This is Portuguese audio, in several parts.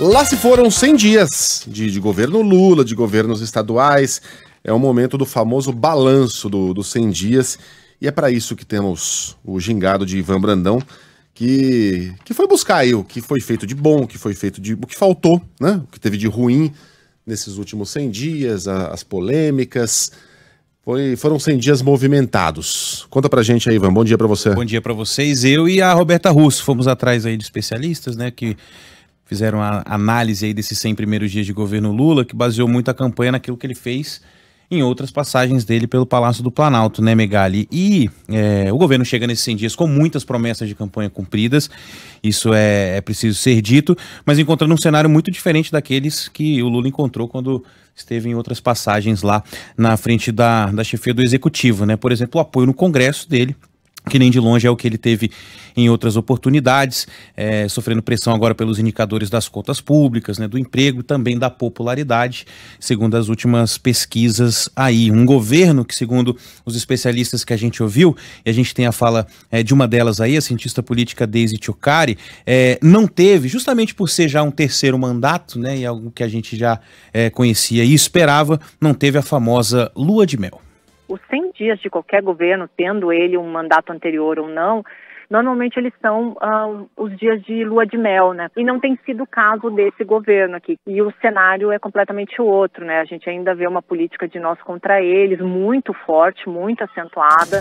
Lá se foram 100 dias de, de, governo Lula, de governos estaduais. É o momento do famoso balanço dos do 100 dias. E é para isso que temos o gingado de Ivan Brandão, que, que foi buscar aí o que foi feito de bom, o que foi feito de. o que faltou, né? O que teve de ruim nesses últimos 100 dias, a, as polêmicas. Foi, foram 100 dias movimentados. Conta pra gente aí, Ivan. Bom dia para você. Bom dia para vocês. Eu e a Roberta Russo fomos atrás aí de especialistas, né? Que fizeram a análise aí desses 100 primeiros dias de governo Lula, que baseou muito a campanha naquilo que ele fez em outras passagens dele pelo Palácio do Planalto, né, Megali? E é, o governo chega nesses 100 dias com muitas promessas de campanha cumpridas, isso é, é, preciso ser dito, mas encontrando um cenário muito diferente daqueles que o Lula encontrou quando esteve em outras passagens lá na frente da, da chefia do Executivo, né? Por exemplo, o apoio no Congresso dele que nem de longe é o que ele teve em outras oportunidades, é, sofrendo pressão agora pelos indicadores das contas públicas, né, do emprego, também da popularidade, segundo as últimas pesquisas aí. Um governo que, segundo os especialistas que a gente ouviu, e a gente tem a fala é, de uma delas aí, a cientista política Daisy Chocari, é, não teve, justamente por ser já um terceiro mandato, né, e algo que a gente já é, conhecia e esperava, não teve a famosa lua de mel dias de qualquer governo, tendo ele um mandato anterior ou não, normalmente eles são ah, os dias de lua de mel, né? E não tem sido o caso desse governo aqui. E o cenário é completamente outro, né? A gente ainda vê uma política de nós contra eles muito forte, muito acentuada.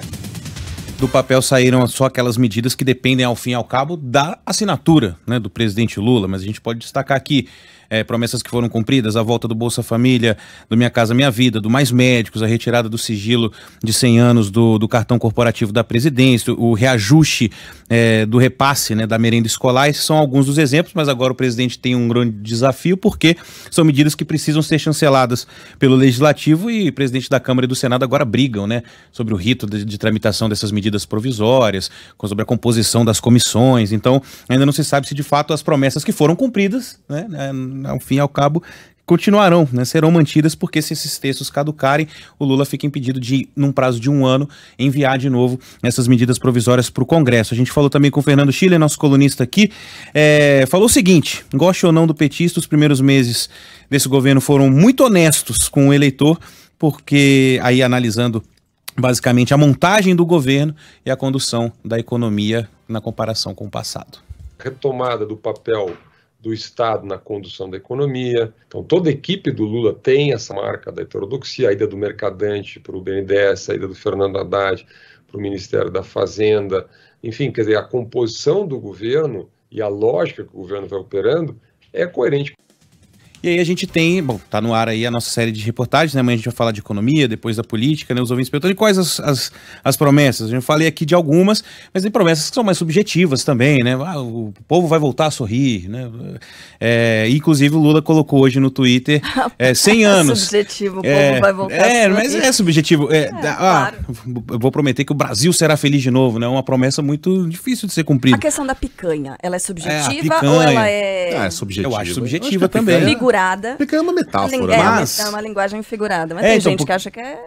Do papel saíram só aquelas medidas que dependem, ao fim e ao cabo, da assinatura né, do presidente Lula, mas a gente pode destacar aqui é, promessas que foram cumpridas, a volta do Bolsa Família, do Minha Casa Minha Vida, do Mais Médicos, a retirada do sigilo de 100 anos do, do cartão corporativo da presidência, o reajuste é, do repasse né, da merenda escolar, esses são alguns dos exemplos, mas agora o presidente tem um grande desafio porque são medidas que precisam ser chanceladas pelo Legislativo e o presidente da Câmara e do Senado agora brigam né, sobre o rito de, de tramitação dessas medidas provisórias, sobre a composição das comissões, então ainda não se sabe se de fato as promessas que foram cumpridas né, né ao fim e ao cabo, continuarão, né, serão mantidas, porque se esses textos caducarem, o Lula fica impedido de, num prazo de um ano, enviar de novo essas medidas provisórias para o Congresso. A gente falou também com o Fernando Chile, nosso colunista aqui, é, falou o seguinte: goste ou não do petista, os primeiros meses desse governo foram muito honestos com o eleitor, porque aí analisando basicamente a montagem do governo e a condução da economia na comparação com o passado. Retomada do papel do Estado na condução da economia. Então, toda a equipe do Lula tem essa marca da heterodoxia, a ida do Mercadante para o BNDES, a ida do Fernando Haddad para o Ministério da Fazenda. Enfim, quer dizer, a composição do governo e a lógica que o governo vai operando é coerente e aí a gente tem, bom, tá no ar aí a nossa série de reportagens, né? Amanhã a gente vai falar de economia, depois da política, né? Os ouvintes e quais as, as, as promessas. gente falei aqui de algumas, mas tem promessas que são mais subjetivas também, né? Ah, o povo vai voltar a sorrir, né? É, inclusive o Lula colocou hoje no Twitter é, 100 anos. subjetivo, o é, povo vai voltar é, a sorrir. É, mas é subjetivo. É, é ah, claro. Eu vou prometer que o Brasil será feliz de novo, né? É uma promessa muito difícil de ser cumprida. A questão da picanha, ela é subjetiva ou ela é ah, é subjetiva. Eu acho subjetiva eu acho também. Figurada. porque é uma metáfora. É, mas... é uma linguagem figurada. Mas é, tem então, gente por... que acha que é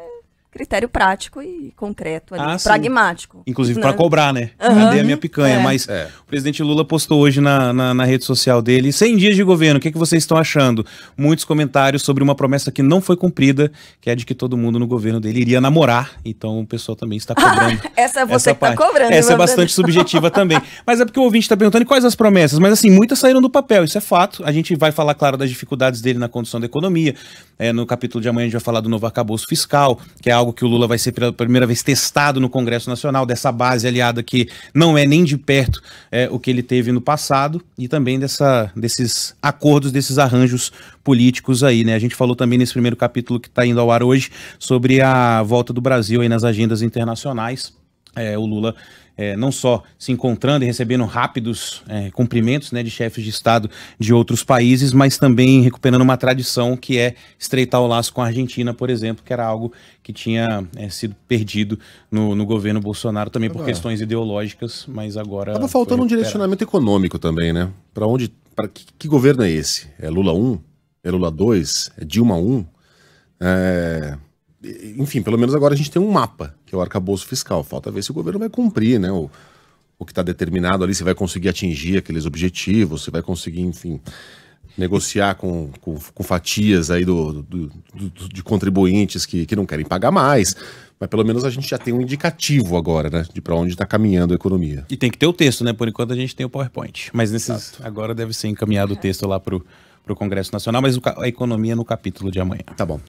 critério prático e concreto, ali, ah, pragmático. Inclusive né? para cobrar, né? Uhum. Cadê a minha picanha? É. Mas é. o presidente Lula postou hoje na, na, na, rede social dele 100 dias de governo, o que, é que vocês estão achando? Muitos comentários sobre uma promessa que não foi cumprida, que é de que todo mundo no governo dele iria namorar. Então o pessoal também está tá cobrando. essa é você essa que está cobrando. Essa é bastante subjetiva também. Mas é porque o ouvinte está perguntando quais as promessas. Mas assim, muitas saíram do papel, isso é fato. A gente vai falar, claro, das dificuldades dele na condução da economia. É, no capítulo de amanhã a gente vai falar do novo arcabouço fiscal, que é algo que o Lula vai ser pela primeira vez testado no Congresso Nacional, dessa base aliada que não é nem de perto é, o que ele teve no passado, e também dessa, desses acordos, desses arranjos políticos aí, né? A gente falou também nesse primeiro capítulo que está indo ao ar hoje sobre a volta do Brasil aí nas agendas internacionais. É, o Lula é, não só se encontrando e recebendo rápidos é, cumprimentos né, de chefes de Estado de outros países, mas também recuperando uma tradição que é estreitar o laço com a Argentina, por exemplo, que era algo que tinha é, sido perdido no, no, governo Bolsonaro, também por ah, questões ideológicas, mas agora. Estava faltando um direcionamento econômico também, né? Para onde. Pra que, que governo é esse? É Lula 1? É Lula 2? É Dilma 1? É enfim, pelo menos agora a gente tem um mapa, que é o arcabouço fiscal. Falta ver se o governo vai cumprir, né? O, o que está determinado ali, se vai conseguir atingir aqueles objetivos, se vai conseguir, enfim, negociar com, com, com fatias aí do, do, do, de contribuintes que, que não querem pagar mais. Mas pelo menos a gente já tem um indicativo agora, né? De para onde está caminhando a economia. E tem que ter o texto, né? Por enquanto a gente tem o PowerPoint. Mas nesses, agora deve ser encaminhado o texto lá para o Congresso Nacional, mas a economia no capítulo de amanhã. Tá bom.